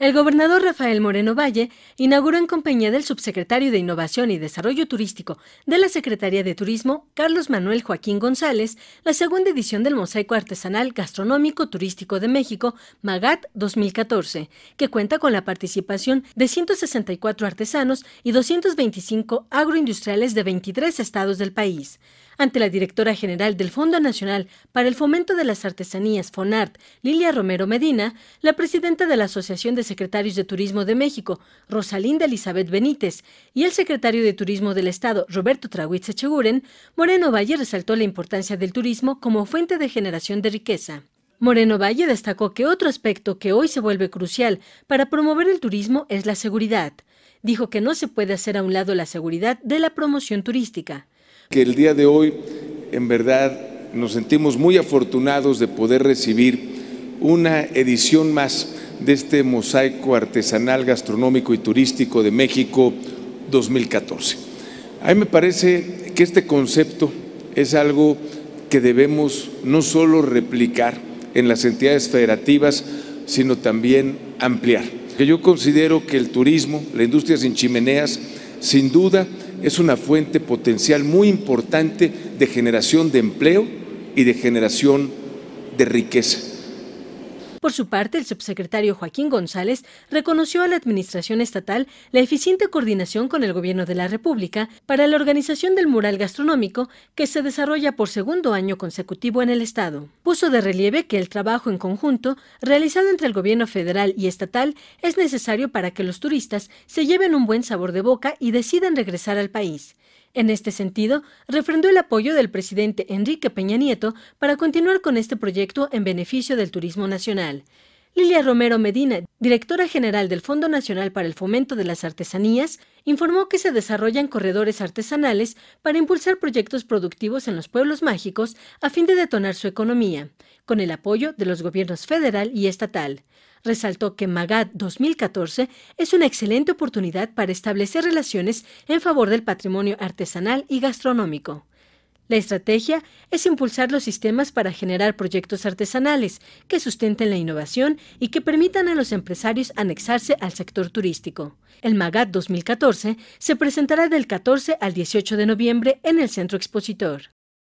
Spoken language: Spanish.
El gobernador Rafael Moreno Valle inauguró en compañía del subsecretario de Innovación y Desarrollo Turístico de la Secretaría de Turismo, Carlos Manuel Joaquín González, la segunda edición del Mosaico Artesanal Gastronómico Turístico de México, MAGAT 2014, que cuenta con la participación de 164 artesanos y 225 agroindustriales de 23 estados del país. Ante la directora general del Fondo Nacional para el Fomento de las Artesanías, FONART, Lilia Romero Medina, la presidenta de la Asociación de secretarios de Turismo de México, Rosalinda Elizabeth Benítez, y el secretario de Turismo del Estado, Roberto Trawitz Echeguren, Moreno Valle resaltó la importancia del turismo como fuente de generación de riqueza. Moreno Valle destacó que otro aspecto que hoy se vuelve crucial para promover el turismo es la seguridad. Dijo que no se puede hacer a un lado la seguridad de la promoción turística. Que el día de hoy, en verdad, nos sentimos muy afortunados de poder recibir una edición más de este mosaico artesanal, gastronómico y turístico de México 2014. A mí me parece que este concepto es algo que debemos no solo replicar en las entidades federativas, sino también ampliar. Que yo considero que el turismo, la industria sin chimeneas, sin duda es una fuente potencial muy importante de generación de empleo y de generación de riqueza por su parte, el subsecretario Joaquín González reconoció a la Administración Estatal la eficiente coordinación con el Gobierno de la República para la organización del mural gastronómico que se desarrolla por segundo año consecutivo en el Estado. Puso de relieve que el trabajo en conjunto realizado entre el Gobierno federal y estatal es necesario para que los turistas se lleven un buen sabor de boca y decidan regresar al país. En este sentido, refrendó el apoyo del presidente Enrique Peña Nieto para continuar con este proyecto en beneficio del turismo nacional. Lilia Romero Medina, directora general del Fondo Nacional para el Fomento de las Artesanías, informó que se desarrollan corredores artesanales para impulsar proyectos productivos en los pueblos mágicos a fin de detonar su economía, con el apoyo de los gobiernos federal y estatal. Resaltó que MAGAD 2014 es una excelente oportunidad para establecer relaciones en favor del patrimonio artesanal y gastronómico. La estrategia es impulsar los sistemas para generar proyectos artesanales que sustenten la innovación y que permitan a los empresarios anexarse al sector turístico. El MAGAT 2014 se presentará del 14 al 18 de noviembre en el Centro Expositor.